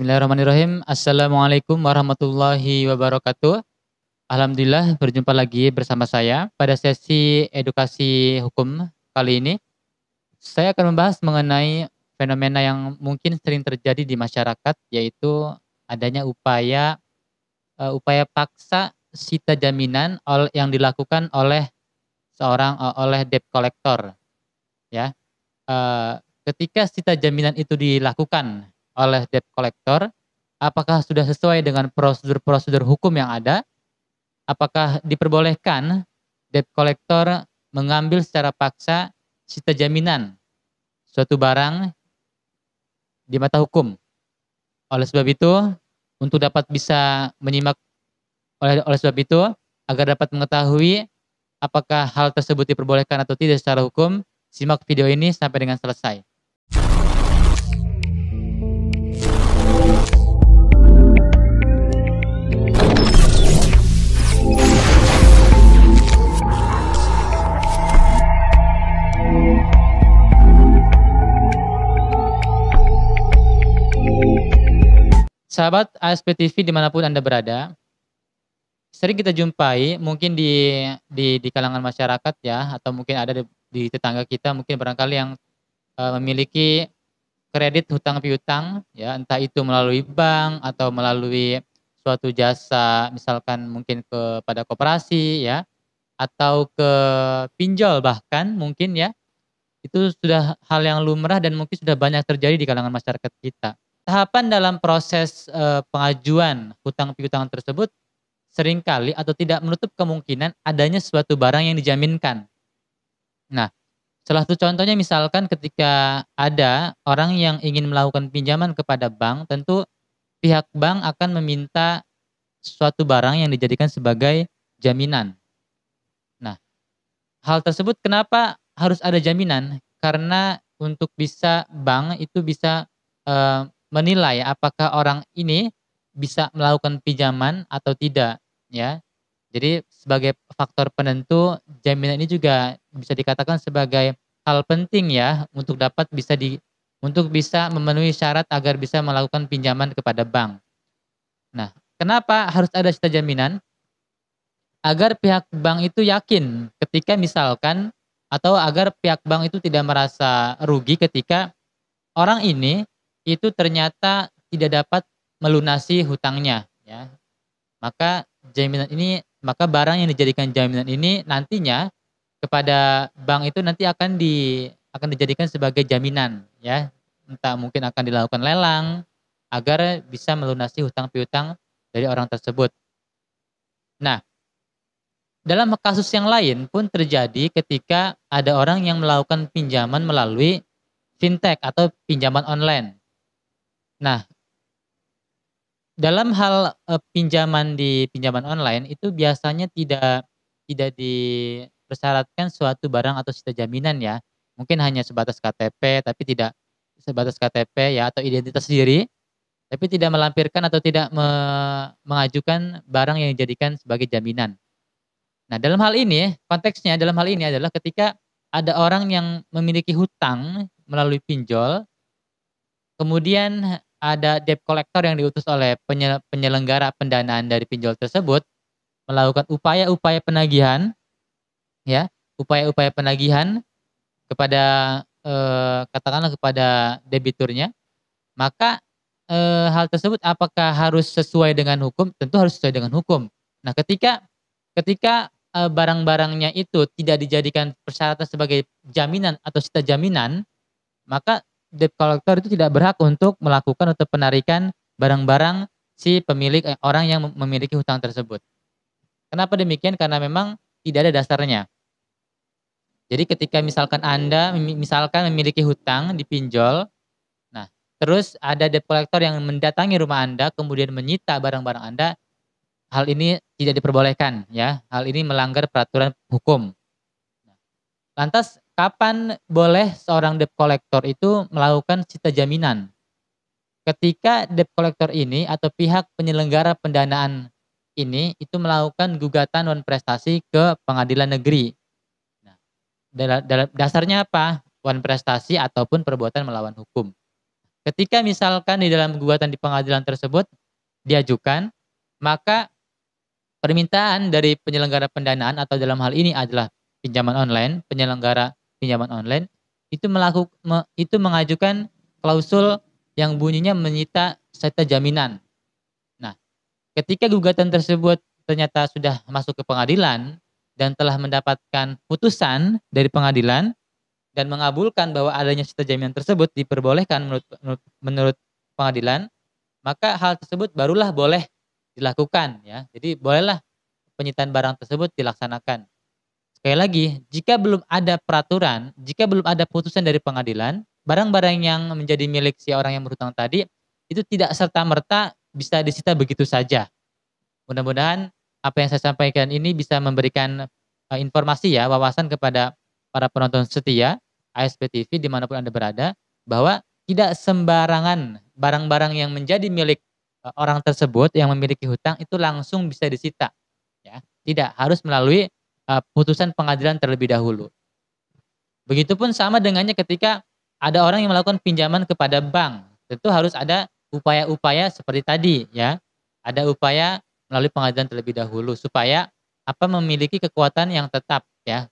Bismillahirrahmanirrahim. Assalamualaikum warahmatullahi wabarakatuh. Alhamdulillah berjumpa lagi bersama saya pada sesi edukasi hukum kali ini. Saya akan membahas mengenai fenomena yang mungkin sering terjadi di masyarakat yaitu adanya upaya uh, upaya paksa sita jaminan yang dilakukan oleh seorang uh, oleh debt collector. Ya. Uh, ketika sita jaminan itu dilakukan oleh debt collector apakah sudah sesuai dengan prosedur-prosedur hukum yang ada? Apakah diperbolehkan debt collector mengambil secara paksa sita jaminan suatu barang di mata hukum? Oleh sebab itu, untuk dapat bisa menyimak oleh oleh sebab itu agar dapat mengetahui apakah hal tersebut diperbolehkan atau tidak secara hukum, simak video ini sampai dengan selesai. Sahabat ASP TV dimanapun Anda berada, sering kita jumpai mungkin di di, di kalangan masyarakat ya atau mungkin ada di, di tetangga kita mungkin barangkali yang uh, memiliki kredit hutang piutang ya entah itu melalui bank atau melalui suatu jasa misalkan mungkin kepada koperasi ya atau ke pinjol bahkan mungkin ya itu sudah hal yang lumrah dan mungkin sudah banyak terjadi di kalangan masyarakat kita Tahapan dalam proses e, pengajuan hutang piutang tersebut seringkali atau tidak menutup kemungkinan adanya suatu barang yang dijaminkan. Nah, salah satu contohnya misalkan ketika ada orang yang ingin melakukan pinjaman kepada bank, tentu pihak bank akan meminta suatu barang yang dijadikan sebagai jaminan. Nah, hal tersebut kenapa harus ada jaminan? Karena untuk bisa bank itu bisa e, menilai apakah orang ini bisa melakukan pinjaman atau tidak ya. Jadi sebagai faktor penentu jaminan ini juga bisa dikatakan sebagai hal penting ya untuk dapat bisa di untuk bisa memenuhi syarat agar bisa melakukan pinjaman kepada bank. Nah, kenapa harus ada sita jaminan? Agar pihak bank itu yakin ketika misalkan atau agar pihak bank itu tidak merasa rugi ketika orang ini itu ternyata tidak dapat melunasi hutangnya ya maka jaminan ini maka barang yang dijadikan jaminan ini nantinya kepada bank itu nanti akan di akan dijadikan sebagai jaminan ya entah mungkin akan dilakukan lelang agar bisa melunasi hutang piutang dari orang tersebut. Nah, dalam kasus yang lain pun terjadi ketika ada orang yang melakukan pinjaman melalui fintech atau pinjaman online Nah, dalam hal, eh, pinjaman di pinjaman online itu biasanya tidak tidak dipersyaratkan suatu barang atau sita jaminan ya. Mungkin hanya sebatas KTP, tapi tidak sebatas KTP ya atau identitas diri, tapi tidak melampirkan atau tidak me mengajukan barang yang dijadikan sebagai jaminan. Nah, dalam hal ini konteksnya dalam hal ini adalah ketika ada orang yang memiliki hutang melalui pinjol, kemudian ada debt collector yang diutus oleh penyelenggara pendanaan dari pinjol tersebut melakukan upaya-upaya penagihan ya, upaya-upaya penagihan kepada eh, katakanlah kepada debiturnya, maka eh, hal tersebut apakah harus sesuai dengan hukum? Tentu harus sesuai dengan hukum. Nah, ketika ketika eh, barang-barangnya itu tidak dijadikan persyaratan sebagai jaminan atau sita jaminan, maka debt collector itu tidak berhak untuk melakukan atau penarikan barang-barang si pemilik eh, orang yang memiliki hutang tersebut. Kenapa demikian? Karena memang tidak ada dasarnya. Jadi ketika misalkan Anda misalkan memiliki hutang dipinjol, nah, terus ada debt collector yang mendatangi rumah Anda kemudian menyita barang-barang Anda, hal ini tidak diperbolehkan ya. Hal ini melanggar peraturan hukum. Nah, lantas kapan boleh seorang debt collector itu melakukan cita jaminan? Ketika debt collector ini atau pihak penyelenggara pendanaan ini itu melakukan gugatan non prestasi ke pengadilan negeri. Nah, dasarnya apa? Wan prestasi ataupun perbuatan melawan hukum. Ketika misalkan di dalam gugatan di pengadilan tersebut diajukan, maka permintaan dari penyelenggara pendanaan atau dalam hal ini adalah pinjaman online, penyelenggara pinjaman online itu melakukan itu mengajukan klausul yang bunyinya menyita serta jaminan. Nah, ketika gugatan tersebut ternyata sudah masuk ke pengadilan dan telah mendapatkan putusan dari pengadilan dan mengabulkan bahwa adanya serta jaminan tersebut diperbolehkan menurut menurut, menurut pengadilan, maka hal tersebut barulah boleh dilakukan ya. Jadi bolehlah penyitaan barang tersebut dilaksanakan. Sekali lagi, jika belum ada peraturan, jika belum ada putusan dari pengadilan, barang-barang yang menjadi milik si orang yang berhutang tadi itu tidak serta-merta bisa disita begitu saja. Mudah-mudahan apa yang saya sampaikan ini bisa memberikan eh, informasi ya, wawasan kepada para penonton setia ASP TV dimanapun Anda berada, bahwa tidak sembarangan barang-barang yang menjadi milik eh, orang tersebut yang memiliki hutang itu langsung bisa disita. Ya, tidak harus melalui Eh, putusan pengadilan terlebih dahulu. Begitupun sama dengannya ketika ada orang yang melakukan pinjaman kepada bank, tentu harus ada upaya-upaya seperti tadi ya. Ada upaya melalui pengadilan terlebih dahulu supaya apa memiliki kekuatan yang tetap ya.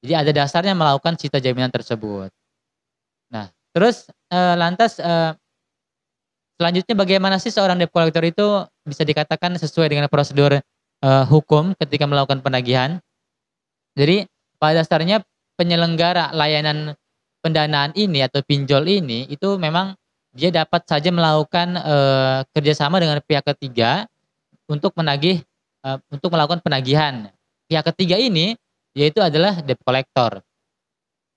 Jadi ada dasarnya melakukan cita jaminan tersebut. Nah, terus e, lantas e, selanjutnya bagaimana sih seorang debt collector itu bisa dikatakan sesuai dengan prosedur uh, hukum ketika melakukan penagihan. Jadi pada dasarnya penyelenggara layanan pendanaan ini atau pinjol ini itu memang dia dapat saja melakukan uh, kerjasama dengan pihak ketiga untuk menagih uh, untuk melakukan penagihan. Pihak ketiga ini yaitu adalah debt collector.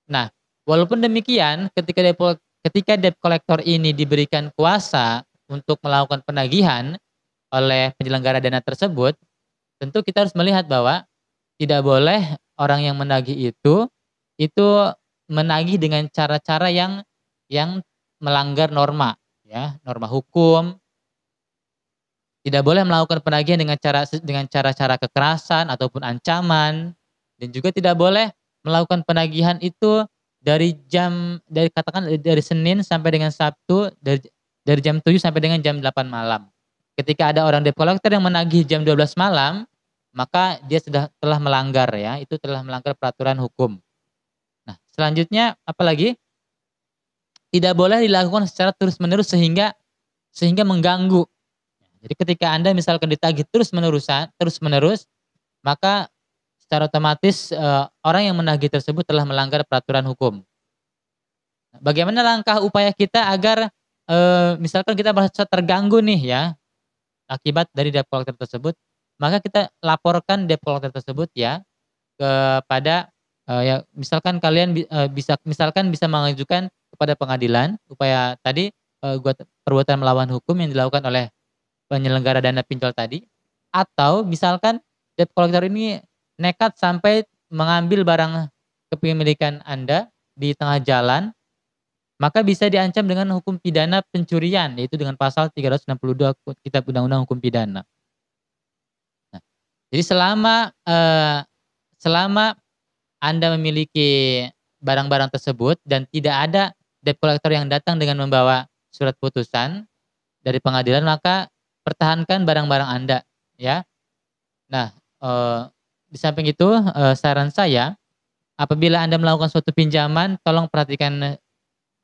Nah, walaupun demikian ketika debt, ketika debt collector ini diberikan kuasa untuk melakukan penagihan oleh penyelenggara dana tersebut, Tentu kita harus melihat bahwa tidak boleh orang yang menagih itu itu menagih dengan cara-cara yang yang melanggar norma, ya, norma hukum. Tidak boleh melakukan penagihan dengan cara dengan cara-cara kekerasan ataupun ancaman dan juga tidak boleh melakukan penagihan itu dari jam dari katakan dari Senin sampai dengan Sabtu dari dari jam 7 sampai dengan jam 8 malam ketika ada orang debt collector yang menagih jam 12 malam, maka dia sudah telah melanggar ya, itu telah melanggar peraturan hukum. Nah, selanjutnya apalagi tidak boleh dilakukan secara terus-menerus sehingga sehingga mengganggu. Jadi ketika Anda misalkan ditagih terus-menerusan, terus-menerus, maka secara otomatis eh, orang yang menagih tersebut telah melanggar peraturan hukum. Bagaimana langkah upaya kita agar eh, misalkan kita merasa terganggu nih ya, akibat dari debt collector tersebut, maka kita laporkan debt collector tersebut ya kepada eh, ya misalkan kalian eh, bisa misalkan bisa mengajukan kepada pengadilan upaya tadi uh, perbuatan melawan hukum yang dilakukan oleh penyelenggara dana pinjol tadi atau misalkan debt collector ini nekat sampai mengambil barang kepemilikan Anda di tengah jalan maka bisa diancam dengan hukum pidana pencurian yaitu dengan pasal 362 Kitab Undang-Undang Hukum Pidana. Nah, jadi selama eh, selama Anda memiliki barang-barang tersebut dan tidak ada debt collector yang datang dengan membawa surat putusan dari pengadilan maka pertahankan barang-barang Anda ya. Nah, eh, di samping itu eh, saran saya apabila Anda melakukan suatu pinjaman tolong perhatikan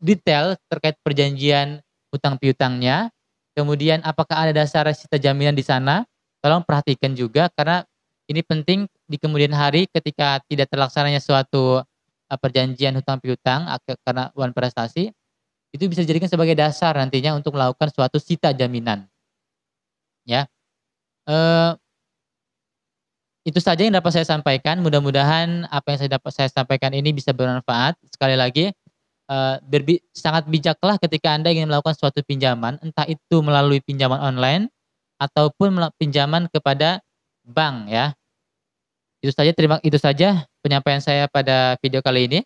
detail terkait perjanjian hutang piutangnya. Kemudian apakah ada dasar sita jaminan di sana? Tolong perhatikan juga karena ini penting di kemudian hari ketika tidak terlaksananya suatu uh, perjanjian hutang piutang karena wan prestasi itu bisa dijadikan sebagai dasar nantinya untuk melakukan suatu sita jaminan. Ya. Eh, itu saja yang dapat saya sampaikan. Mudah-mudahan apa yang saya dapat saya sampaikan ini bisa bermanfaat. Sekali lagi, Eh, berbi sangat bijaklah ketika Anda ingin melakukan suatu pinjaman, entah itu melalui pinjaman online ataupun pinjaman kepada bank ya. Itu saja terima itu saja penyampaian saya pada video kali ini.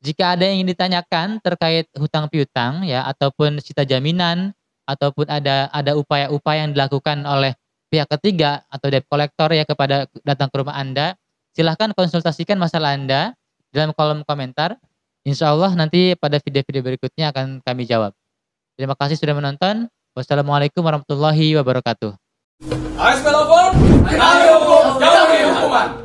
Jika ada yang ingin ditanyakan terkait hutang piutang ya ataupun cita jaminan ataupun ada ada upaya-upaya yang dilakukan oleh pihak ketiga atau debt collector ya kepada datang ke rumah Anda, silahkan konsultasikan masalah Anda dalam kolom komentar Insya Allah nanti pada video-video berikutnya akan kami jawab. Terima kasih sudah menonton. Wassalamualaikum warahmatullahi wabarakatuh. Ayo